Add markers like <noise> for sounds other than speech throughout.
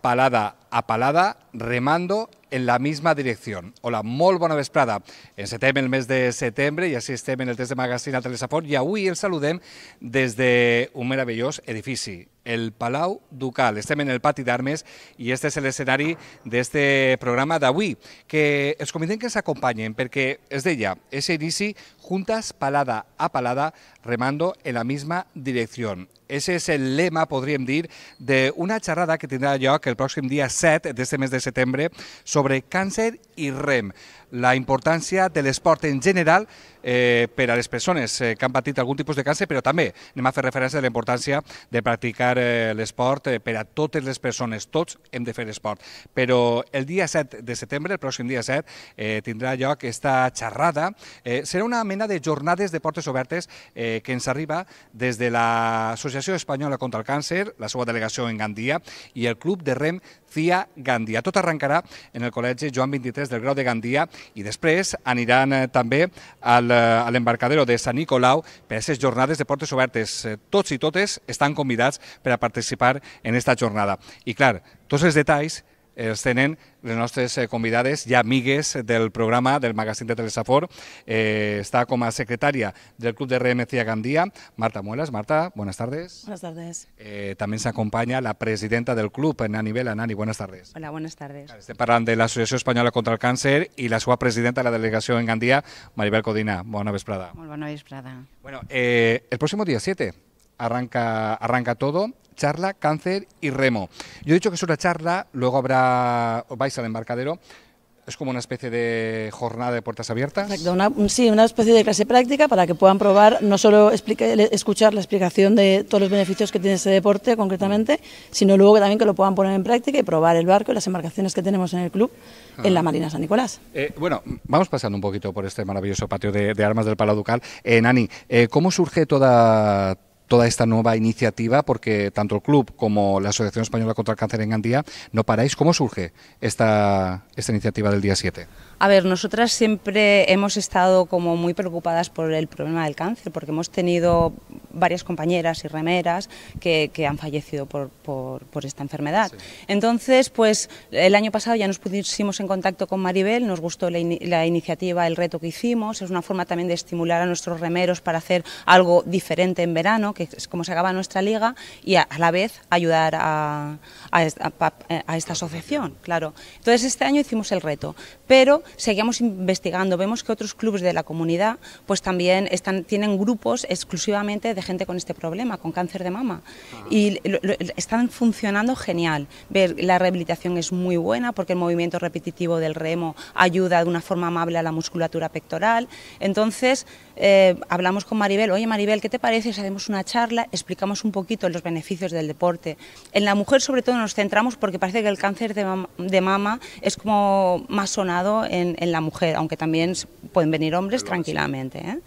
palada a palada, remando en la misma dirección. Hola, molt bona vesprada. Encetem el mes de setembre i així estem en el test de magazine al Telesafort i avui el saludem des de un meravellós edifici, el Palau Ducal. Estem en el pati d'armes i este és l'escenari d'este programa d'avui, que els convidem que ens acompanyen perquè es deia, és inici juntes palada a palada remando en la misma dirección. Ese és el lema, podríem dir, d'una xerrada que tindrà lloc el pròxim dia 7 d'aquest mes de setembre sobre càncer i REM, la importància de l'esport en general eh, per a les persones eh, que han patit algun tipus de càncer, però també anem a fer referència a la importància de practicar eh, l'esport eh, per a totes les persones, tots hem de fer esport. Però el dia 7 de setembre, el pròxim dia 7, eh, tindrà lloc aquesta xerrada. Eh, serà una mena de jornades de portes obertes eh, que ens arriba des de l'Associació Espanyola contra el Càncer, la seva delegació en Gandia, i el Club de Rem CIA Gandia. Tot arrencarà en el col·legi Joan 23 del Grau de Gandia i després aniran eh, també al Eh, a l'embarcadero de Sant Nicolau per a aquestes jornades de portes obertes. Eh, tots i totes estan convidats per a participar en aquesta jornada. I clar, tots els detalls ens eh, tenen les nostres eh, convidades i amigues del programa del magazín de Telesafor. Eh, està com a secretària del Club de Cia Gandia, Marta Muelas. Marta, buenas tardes. Buenas tardes. Eh, també ens acompanya la presidenta del club, Nani Vela. Nani, buenas tardes. Hola, buenas tardes. Estem parlant de l'Associació Espanyola contra el Càncer i la seva presidenta de la delegació en Gandia, Maribel Codina. Bona vesprada. Molt bona vesprada. Bueno, eh, el pròxim dia 7 arranca, arranca todo. Charla, cáncer y remo. Yo he dicho que es una charla, luego habrá, vais al embarcadero, ¿Es como una especie de jornada de puertas abiertas? Exacto, sí, una especie de clase práctica para que puedan probar, no solo escuchar la explicación de todos los beneficios que tiene ese deporte concretamente, sino luego también que lo puedan poner en práctica y probar el barco y las embarcaciones que tenemos en el club en la ah. Marina San Nicolás. Eh, bueno, vamos pasando un poquito por este maravilloso patio de, armas del Palau Ducal. Eh, Nani, eh, ¿cómo surge toda toda esta nueva iniciativa, porque tanto el club como la Asociación Española contra el Cáncer en Gandía no paráis. ¿Cómo surge esta, esta iniciativa del día 7? A ver, nosotras siempre hemos estado como muy preocupadas por el problema del cáncer, porque hemos tenido varias compañeras y remeras que, han fallecido por, esta enfermedad. Entonces, pues el año pasado ya nos pusimos en contacto con Maribel, nos gustó la iniciativa, el reto que hicimos, es una forma también de estimular a nuestros remeros para hacer algo diferente en verano, que es como se acaba nuestra liga, y a, la vez ayudar a, a, esta asociación, claro. Entonces este año hicimos el reto, pero seguimos investigando. Vemos que otros clubes de la comunidad pues también están, tienen grupos exclusivamente de gente con este problema, con cáncer de mama, ah. y están funcionando genial. Ver, la rehabilitación es muy buena porque el movimiento repetitivo del remo ayuda de una forma amable a la musculatura pectoral. Entonces, eh, hablamos con Maribel, oye Maribel, ¿qué te parece si hacemos una charla, explicamos un poquito los beneficios del deporte? En la mujer sobre todo nos centramos porque parece que el cáncer de mama, es como más sonado en, la mujer, aunque también pueden venir hombres tranquilamente. ¿eh?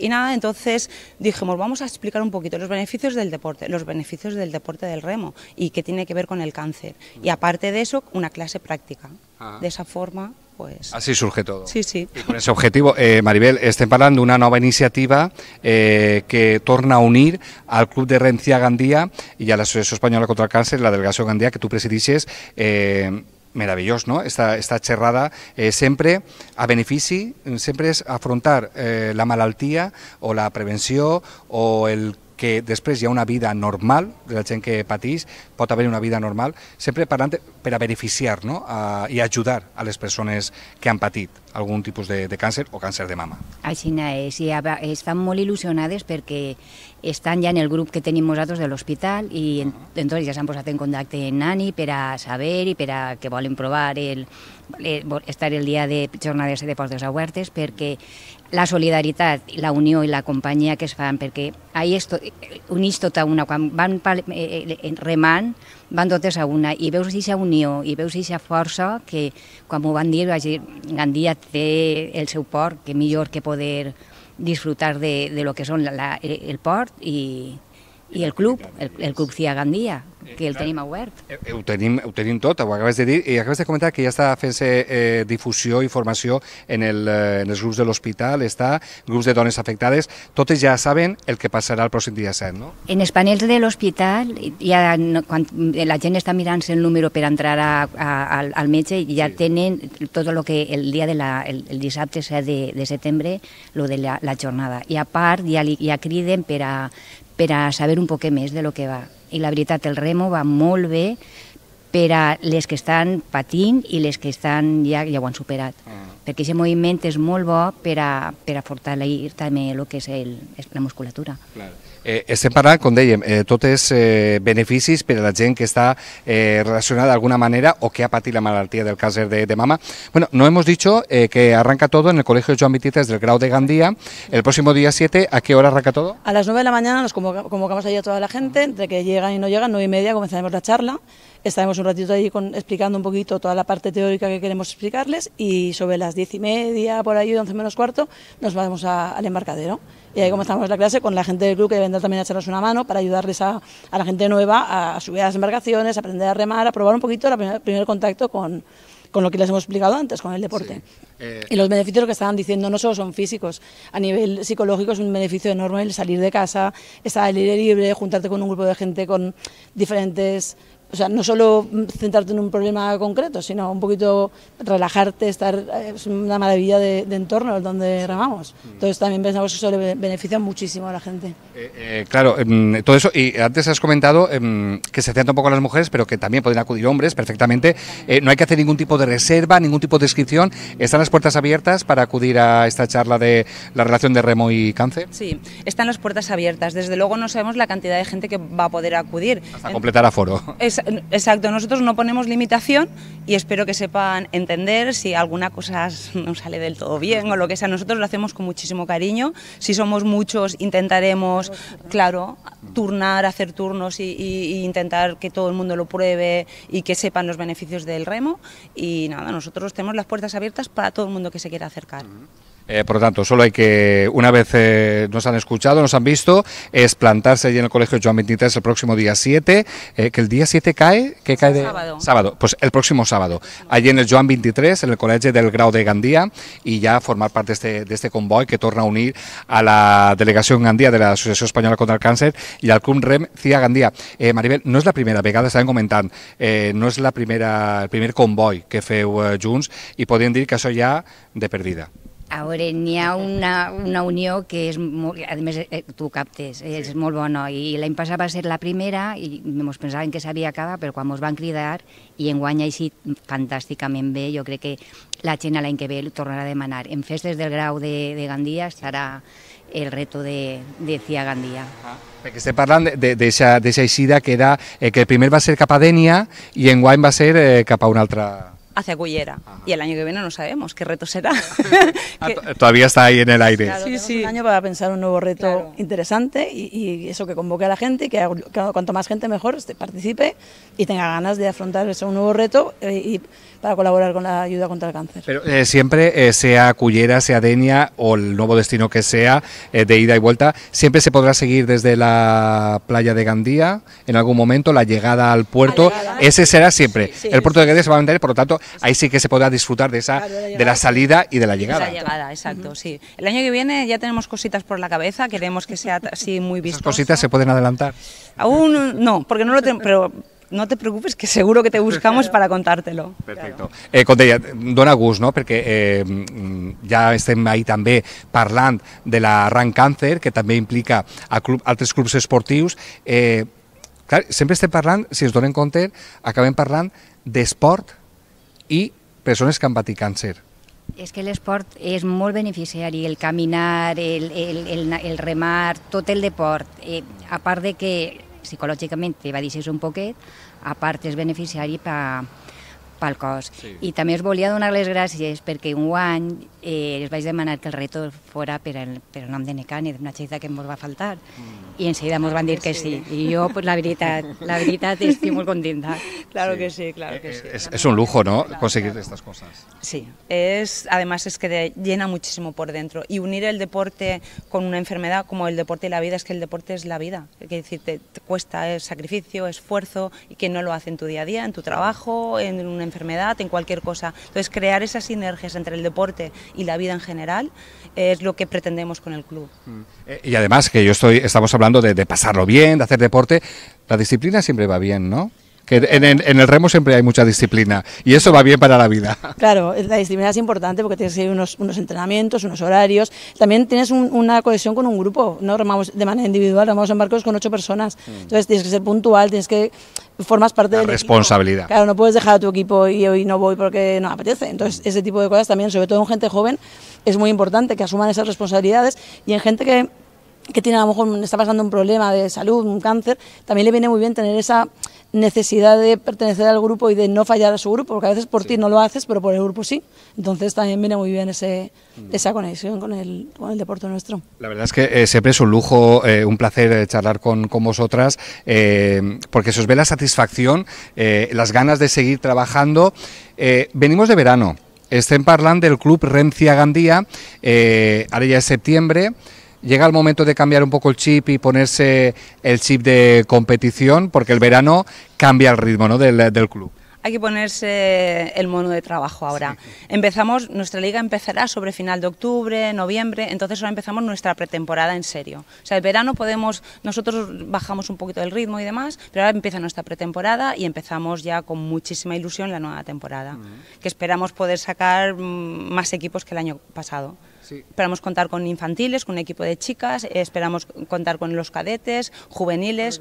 Y, nada, entonces dijimos, vamos a explicar un poquito los beneficios del deporte, los beneficios del deporte del remo y qué tiene que ver con el cáncer. Y mm. aparte de eso, una clase práctica. Ah. De esa forma pues... Así surge todo. Sí, sí. con ese objetivo, eh, Maribel, hablando de una nueva iniciativa eh, que torna a unir al Club de Rencia Gandía y a asociación española contra el cáncer la gaso gandía que tú presidís eh, meravellós, no? Esta, esta xerrada eh, sempre a benefici, sempre és afrontar eh, la malaltia o la prevenció o el que després hi ha una vida normal de la gent que patís, pot haver una vida normal, sempre parlant per a beneficiar no? a, i ajudar a les persones que han patit algun tipus de, de càncer o càncer de mama. Així és, i estan molt il·lusionades perquè estan ja en el grup que tenim nosaltres de l'hospital i en, entonces ja s'han posat en contacte amb Nani per a saber i per a que volen provar el, estar el dia de jornades de portes obertes perquè la solidaritat, la unió i la companyia que es fan, perquè ahir es to, unís tota una, quan van eh, eh remant, van totes a una, i veus aquesta unió, i veus aquesta força que, quan ho van dir, vaig dir, Gandia té el seu port, que millor que poder disfrutar de, de lo que són la, la, el port i, i el club, el, el club Cia Gandia, que el tenim obert. Ho tenim, ho tenim tot, ho acabes de dir, i acabes de comentar que ja està fent-se eh, difusió i formació en, el, eh, en els grups de l'hospital, està, grups de dones afectades, totes ja saben el que passarà el pròxim dia 7, no? En els panels de l'hospital, ja quan la gent està mirant-se el número per entrar a, a, al, al metge, ja sí. tenen tot el que el dia de la, el, el dissabte 7 de, de setembre, lo de la, la jornada. I a part ja, li, ja criden per a, per a saber un poquet més de lo que va. I la veritat, el remo va molt bé per a les que estan patint i les que estan ja, ja ho han superat. Mm. Perquè aquest moviment és molt bo per a, per a fortalir també el que és el, la musculatura. Clar. Eh, estem con com eh, totes eh, beneficis per la gente que está eh, relacionada relacionada alguna manera o que ha patit la malaltia del cáncer de, mama. Bueno, no hemos dicho eh, que arranca todo en el Colegio Joan 23 del Grau de Gandía. El próximo día 7, ¿a qué hora arranca todo? A las 9 de la mañana nos convocamos allí a toda la gente, entre que llegan y no llegan, 9 y media comenzaremos la charla. Estaremos un ratito ahí explicando un poquito toda la parte teórica que queremos explicarles y sobre las diez y media, por ahí, once menos cuarto, nos vamos al embarcadero. Y ahí comenzamos la clase con la gente del club que vendrá también a echarnos una mano para ayudarles a, la gente nueva a, subir a las embarcaciones, a aprender a remar, a probar un poquito el primer, contacto con, lo que les hemos explicado antes, con el deporte. Eh, y los beneficios que estaban diciendo no solo son físicos, a nivel psicológico es un beneficio enorme el salir de casa, estar al aire libre, juntarte con un grupo de gente con diferentes o sea, no solo centrarte en un problema concreto, sino un poquito relajarte, estar es una maravilla de, entorno donde remamos. Mm. Entonces también pensamos que eso le beneficia muchísimo a la gente. Eh, eh, claro, em, todo eso, y antes has comentado em, que se centra un poco a las mujeres, pero que también pueden acudir hombres perfectamente. Eh, no hay que hacer ningún tipo de reserva, ningún tipo de inscripción. Están las puertas abiertas para acudir a esta charla de la relación de remo y cáncer. Sí, están las puertas abiertas. Desde luego no sabemos la cantidad de gente que va a poder acudir. Hasta completar aforo exacto, nosotros no ponemos limitación y espero que sepan entender si alguna cosa <laughs> no sale del todo bien o lo que sea. Nosotros lo hacemos con muchísimo cariño. Si somos muchos, intentaremos, claro, turnar, hacer turnos y, intentar que todo el mundo lo pruebe y que sepan los beneficios del remo. Y nada, nosotros tenemos las puertas abiertas para todo el mundo que se quiera acercar. Eh, por lo tanto, solo hay que, una vez eh, nos han escuchado, nos han visto, es plantarse allí en el colegio Joan 23 el próximo día 7, eh, que el día 7 cae, que cae de... Sábado. sábado. pues el próximo sábado, allí en el Joan 23, en el colegio del Grau de Gandía, y ya formar parte de este, de este convoy que torna a unir a la delegación Gandía de la Asociación Española contra el Cáncer y al REM CIA Gandía. Eh, Maribel, no és la primera vegada, saben comentant, eh, no és la primera, el primer convoy que feu eh, junts i podem dir que això ja de perdida. A veure, n'hi ha una, una unió que és molt... A més, eh, tu captes, eh, és sí. molt bona. I l'any passat va ser la primera i ens pensaven que s'havia acabat, però quan ens van cridar i en guanya així fantàsticament bé, jo crec que la gent l'any que ve el tornarà a demanar. En festes del grau de, de Gandia estarà el reto de, de Cia Gandia. Ah, perquè estem parlant d'eixa de, de, eixida que era eh, que primer va ser cap a Dènia i guany va ser eh, cap a una altra... hacia Cullera. Y el año que viene no sabemos qué reto será. Ah, <laughs> todavía está ahí en el aire. Claro, sí, sí. Un año para pensar un nuevo reto interesante y, eso que convoque a la gente y que, cuanto más gente mejor este, participe y tenga ganas de afrontar ese un nuevo reto eh, y para colaborar con la ayuda contra el cáncer. Pero eh, siempre, eh, sea Cullera, sea Denia o el nuevo destino que sea de ida y vuelta, siempre se podrá seguir desde la playa de Gandía en algún momento la llegada al puerto. Ese será siempre. el puerto de Gandía se va a mantener, por lo tanto, ahí sí que se podrá disfrutar de esa de, la salida y de la llegada. De la llegada, exacto, sí. El año que viene ya tenemos cositas por la cabeza, queremos que sea así muy vistosa. ¿Esas cositas se pueden adelantar? Aún no, porque no lo pero no te preocupes, que seguro que te buscamos para contártelo. Perfecto. Claro. Eh, dona estén no?, Porque eh, ya mm, estén también parlant de la RAN cáncer que también implica a club, clubes clubs Siempre Eh, hablando, si os parlant, si es donen compte, de parlant sport. i persones que han patit càncer. És que l'esport és molt beneficiari, el caminar, el, el, el, el remar, tot el deport. Eh, a part de que psicològicament te va deixar un poquet, a part és beneficiari per, pel cos. Sí. I també us volia donar les gràcies perquè un any eh, els vaig demanar que el reto fora per el, per el nom de Necane, d'una xeta que em va faltar. Mm. y enseguida hemos van a decir que sí. Y yo, pues la verdad, la verdad estoy muy contenta. Claro que sí, claro eh, que eh, sí. Es, un lujo, ¿no? Conseguir estas cosas. Sí, es, además es que llena muchísimo por dentro. Y unir el deporte con una enfermedad como el deporte y la vida, es que el deporte es la vida. Es decir, te, cuesta sacrificio, esfuerzo, y que no lo hace en tu día a día, en tu trabajo, en una enfermedad, en cualquier cosa. Entonces, crear esas sinergias entre el deporte y la vida en general es lo que pretendemos con el club. Mm. Eh, y además que yo estoy, estamos hablando de, de pasarlo bien, de hacer deporte, la disciplina siempre va bien, ¿no? que en, en, el remo siempre hay mucha disciplina y eso va bien para la vida. <laughs> Claro, la disciplina es importante porque tienes que ir unos, unos entrenamientos, unos horarios. También tienes una cohesión con un grupo, no remamos de manera individual, remamos en barcos con ocho personas. Mm. Entonces tienes que ser puntual, tienes que formas parte de la responsabilidad. Claro, no puedes dejar a tu equipo y hoy no voy porque no apetece. Entonces, mm. ese tipo de cosas también, sobre todo en gente joven, es muy importante que asuman esas responsabilidades y en gente que que tiene a lo mejor está pasando un problema de salud, un cáncer, también le viene muy bien tener esa necesidad de pertenecer al grupo y de no fallar a su grupo, porque a veces por ti no lo haces, pero por el grupo sí. Entonces también viene muy bien mm. esa conexión con el, el, deporte nuestro. La verdad es que eh, siempre es un lujo, eh, un placer eh, charlar con, con vosotras, porque se os ve la satisfacción, las ganas de seguir trabajando. venimos de verano, estén parlant del Club Rencia Gandía, ahora ya es septiembre, llega el momento de cambiar un poco el chip y ponerse el chip de competición, porque el verano cambia el ritmo ¿no? del, club hay que ponerse el mono de trabajo ahora. Empezamos, nuestra liga empezará sobre final de octubre, noviembre, entonces ahora empezamos nuestra pretemporada en serio. O sea, el verano podemos, nosotros bajamos un poquito el ritmo y demás, pero ahora empieza nuestra pretemporada y empezamos ya con muchísima ilusión la nueva temporada, mm. que esperamos poder sacar mm, más equipos que el año pasado. Esperamos contar con infantiles, con un equipo de chicas, esperamos contar con los cadetes, juveniles.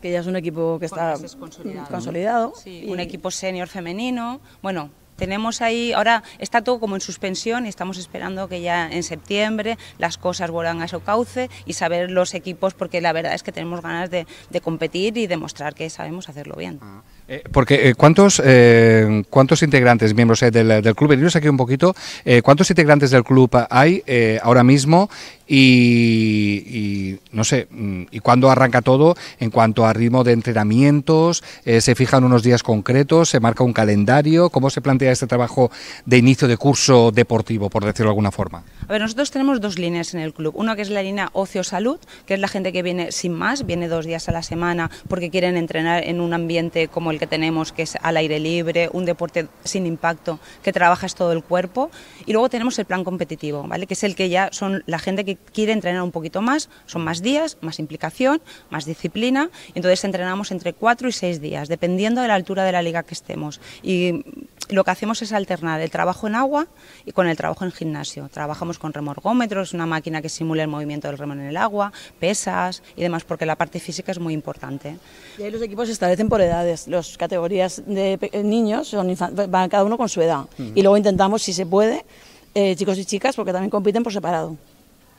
que ya es un equipo que está consolidado. Un equipo senior femenino. Bueno, tenemos ahí, ahora está todo como en suspensión y estamos esperando que ya en septiembre las cosas vuelvan a su cauce y saber los equipos, porque la verdad es que tenemos ganas de, competir y demostrar que sabemos hacerlo bien. Ah, eh, porque eh, ¿cuántos, eh, ¿cuántos integrantes, miembros eh, del, club? Veniros aquí un poquito. ¿Cuántos integrantes del club hay ahora mismo y, no sé, mm, y cuándo arranca todo en cuanto a ritmo de entrenamientos, eh, se fijan unos días concretos, se marca un calendario, cómo se plantea este trabajo de inicio de curso deportivo, por decirlo de alguna forma. A ver, nosotros tenemos dos líneas en el club, una que es la línea ocio-salud, que es la gente que viene sin más, viene dos días a la semana porque quieren entrenar en un ambiente como el que tenemos, que es al aire libre, un deporte sin impacto, que trabajas todo el cuerpo, y luego tenemos el plan competitivo, ¿vale? que es el que ya son la gente que quiere entrenar un poquito más, son más días, más implicación, más disciplina, entonces entrenamos entre cuatro y seis días, dependiendo de la altura de la liga que estemos. Y lo que hacemos es alternar el trabajo en agua y con el trabajo en gimnasio. Trabajamos con remorgómetros, una máquina que simula el movimiento del remo en el agua, pesas y demás, porque la parte física es muy importante. Y ahí los equipos se establecen por edades. Las categorías de eh, niños van cada uno con su edad. Y luego intentamos, si se puede, eh, chicos y chicas, porque también compiten por separado.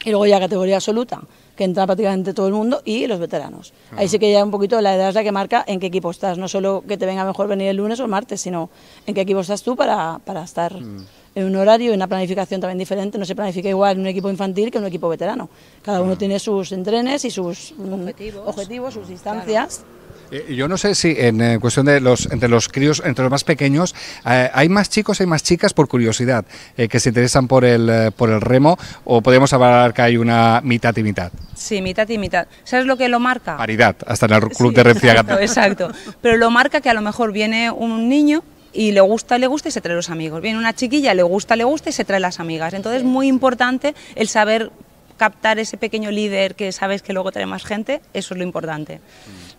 Y luego ya categoría absoluta, que entra prácticamente todo el mundo, y los veteranos. Ahí sí que ya un poquito la edad es la que marca en qué equipo estás. No solo que te venga mejor venir el lunes o el martes, sino en qué equipo estás tú para, estar mm. en un horario y una planificación también diferente. No se planifica igual en un equipo infantil que un equipo veterano. Cada uno mm. tiene sus entrenes y sus mm, objetivos, sus instancias. Eh, yo no sé si en eh, cuestión de los entre los críos, entre los más pequeños, eh, hay más chicos, hay más chicas por curiosidad que se interesan por el por el remo o podemos hablar que hay una mitad y mitad. Sí, mitad y mitad. ¿Sabes lo que lo marca? Paridad, hasta en el club de remo Exacto, Pero lo marca que a lo mejor viene un niño y le gusta, le gusta y se trae los amigos. Viene una chiquilla, le gusta, le gusta y se trae las amigas. Entonces es muy importante el saber captar ese pequeño líder que sabes que luego trae más gente, eso es lo importante. Mm.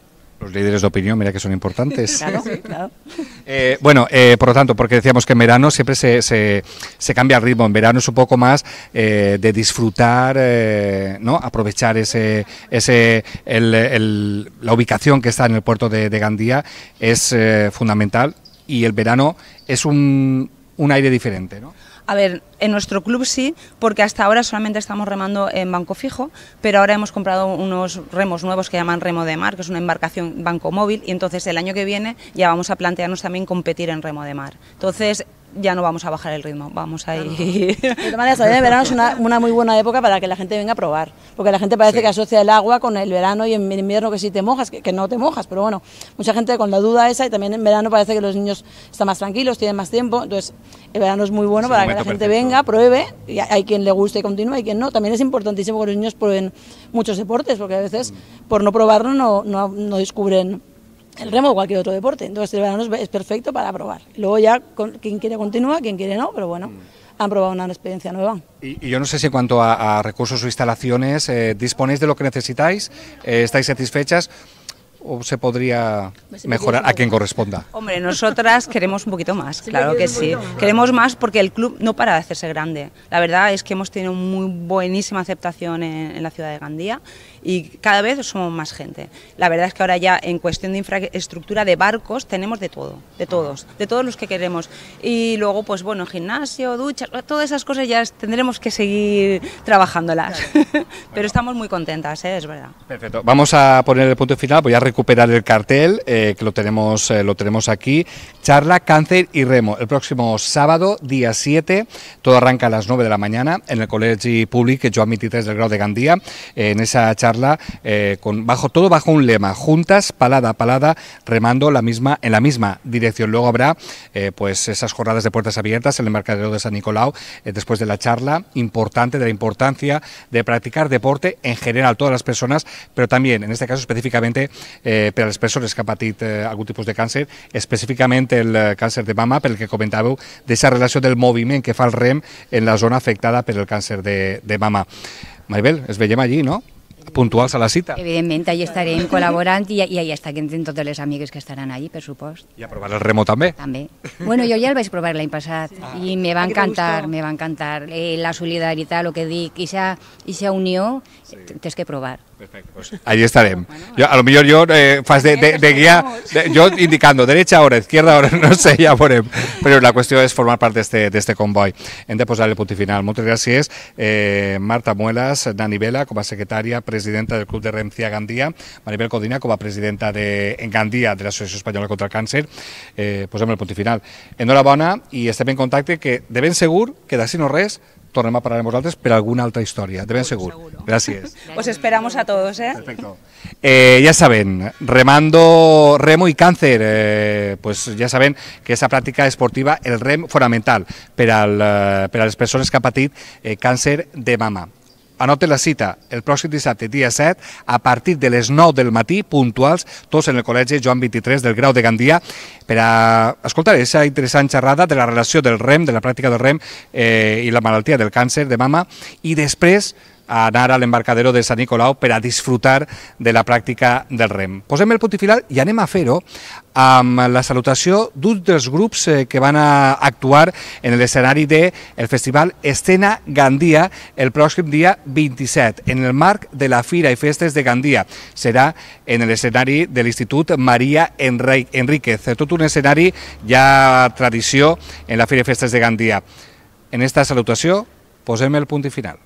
Los líderes de opinión, mira que son importantes. <laughs> Eh, bueno, eh, por lo tanto, porque decíamos que en verano siempre se, se, cambia el ritmo. En verano es un poco más eh, de disfrutar, ¿no? Aprovechar ese, ese la ubicación que está en el puerto de, Gandía es fundamental y el verano es un, un aire diferente, ¿no? A ver, en nuestro club sí, porque hasta ahora solamente estamos remando en banco fijo, pero ahora hemos comprado unos remos nuevos que llaman remo de mar, que es una embarcación banco móvil, y entonces el año que viene ya vamos a plantearnos también competir en remo de mar. Entonces, ya no vamos a bajar el ritmo, vamos a ir... De todas maneras, <laughs> el verano es una, muy buena época para que la gente venga a probar, porque la gente parece que asocia el agua con el verano y en invierno que si te mojas, que, no te mojas, pero bueno, mucha gente con la duda esa y también en verano parece que los niños están más tranquilos, tienen más tiempo, entonces el verano es muy bueno para que la gente venga, pruebe, y hay quien le guste y continúe, hay quien no. También es importantísimo que los niños prueben muchos deportes, porque a veces mm. por no probarlo no, no descubren el remo o cualquier otro deporte. Entonces el verano es perfecto para probar. Luego ya quien quiere continúa, quien quiere no, pero bueno. Mm. Han probado una experiencia nueva. Y, yo no sé si en cuanto a, recursos o instalaciones eh, disponéis de lo que necesitáis, eh, estáis satisfechas o se podría mejorar a quien corresponda? Hombre, nosotras queremos un poquito más, claro que sí. Queremos más porque el club no para de hacerse grande. La verdad es que hemos tenido muy buenísima aceptación en la ciudad de Gandía y cada vez somos más gente. La verdad es que ahora ya en cuestión de infraestructura de barcos tenemos de todo, de todos, de todos los que queremos. Y luego, pues bueno, gimnasio, ducha, todas esas cosas ya tendremos que seguir trabajándolas. <laughs> Pero estamos muy contentas, ¿eh? es verdad. Perfecto. Vamos a poner el punto final, voy a recuperar el cartel, eh, que lo tenemos, eh, lo tenemos aquí. Charla, cáncer y remo. El próximo sábado, día 7, todo arranca a las 9 de la mañana en el College Public admití desde del grado de Gandía. en esa charla eh, con bajo todo bajo un lema, juntas, palada a palada, remando la misma, en la misma dirección. Luego habrá eh, pues esas jornadas de puertas abiertas en el mercadero de San Nicolau, eh, después de la charla importante de la importancia de practicar deporte en general, todas las personas, pero también, en este caso específicamente, para las personas que algún tipo de cáncer... ...específicamente el cáncer de mama, el que comentaba, de esa relación del movimiento... que fa el REM en la zona afectada ...por el cáncer de, de mama. Maribel, es Bellema allí, no? puntuals a la cita. Evidentment, allà estarem col·laborant i, i allà estarem totes les amigues que estaran allà, per supost. I a provar el remo també. També. Bueno, jo ja el vaig provar l'any passat sí. i me va ah, encantar, me va encantar. Eh, la solidaritat, el que dic, i aquesta unió, sí. tens que provar. Perfecto, pues allí estaremos. Yo, a lo mejor yo eh, faz de, de, de guía, de, yo indicando derecha ahora, izquierda ahora, <laughs> no sé, ja veurem. Pero la cuestión es formar parte de este de convoi. Hem de posar el punto final. Muchas gracias, eh, Marta Muelas, Dani Vela, como secretaria, presidenta del Club de Rencia Gandia, Maribel Codina, como presidenta de en Gandía de la l'Associació Española contra el Cáncer. Eh, posem el punto final. Enhorabuena y estem en contacte que deben ben segur que da no res tornem a parlar amb vosaltres per alguna altra història, de ben segur. Seguro. Gràcies. Os esperamos a todos, ¿eh? Perfecto. Eh, ya saben, remando, remo y cáncer, eh, pues ya saben que esa práctica esportiva, el rem, fonamental per, al, eh, per a les persones que han patit eh, càncer de mama. Anote la cita el pròxim dissabte, dia 7, a partir de les 9 del matí, puntuals, tots en el col·legi Joan 23 del Grau de Gandia, per a escoltar aquesta interessant xerrada de la relació del REM, de la pràctica del REM eh, i la malaltia del càncer de mama, i després a anar a l'embarcadero de Sant Nicolau per a disfrutar de la pràctica del rem. Posem el punt i final i anem a fer-ho amb la salutació d'un dels grups eh, que van a actuar en l'escenari del de Festival Escena Gandia el pròxim dia 27, en el marc de la Fira i Festes de Gandia. Serà en l'escenari de l'Institut Maria Enríquez, eh, tot un escenari ja tradició en la Fira i Festes de Gandia. En esta salutació posem el punt i final.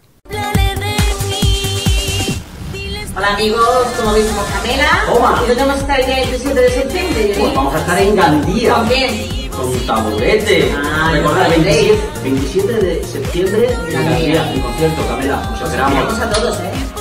Hola amigos, como veis somos Camela. Yo Y no vamos a estar el día de septiembre. ¿eh? Pues vamos a estar en Gandía. ¿Con quién? Con Taburete. Ah, Recordad, 27, de septiembre en Gandía, en concierto, Camela. Os esperamos. Nos a todos, ¿eh?